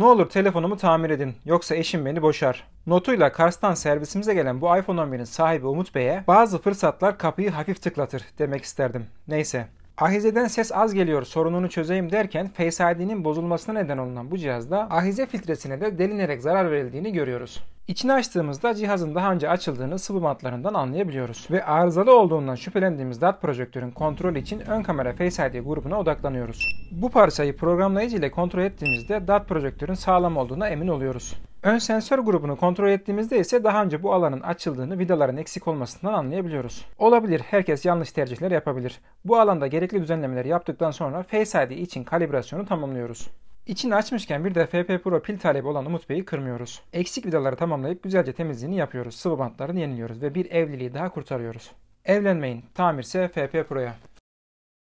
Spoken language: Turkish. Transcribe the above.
Ne olur telefonumu tamir edin yoksa eşim beni boşar. Notuyla Kars'tan servisimize gelen bu iPhone 11'in sahibi Umut Bey'e bazı fırsatlar kapıyı hafif tıklatır demek isterdim. Neyse. Ahize'den ses az geliyor sorununu çözeyim derken Face ID'nin bozulmasına neden olunan bu cihazda ahize filtresine de delinerek zarar verildiğini görüyoruz. İçini açtığımızda cihazın daha önce açıldığını sıvı matlarından anlayabiliyoruz. Ve arızalı olduğundan şüphelendiğimiz dat projektörün kontrolü için ön kamera Face ID grubuna odaklanıyoruz. Bu parçayı programlayıcı ile kontrol ettiğimizde dat projektörün sağlam olduğuna emin oluyoruz. Ön sensör grubunu kontrol ettiğimizde ise daha önce bu alanın açıldığını vidaların eksik olmasından anlayabiliyoruz. Olabilir herkes yanlış tercihler yapabilir. Bu alanda gerekli düzenlemeleri yaptıktan sonra Face ID için kalibrasyonu tamamlıyoruz. İçini açmışken bir de FP Pro pil talebi olan Umut Bey'i kırmıyoruz. Eksik vidaları tamamlayıp güzelce temizliğini yapıyoruz. Sıvı bantlarını yeniliyoruz ve bir evliliği daha kurtarıyoruz. Evlenmeyin. Tamirse FP Pro'ya.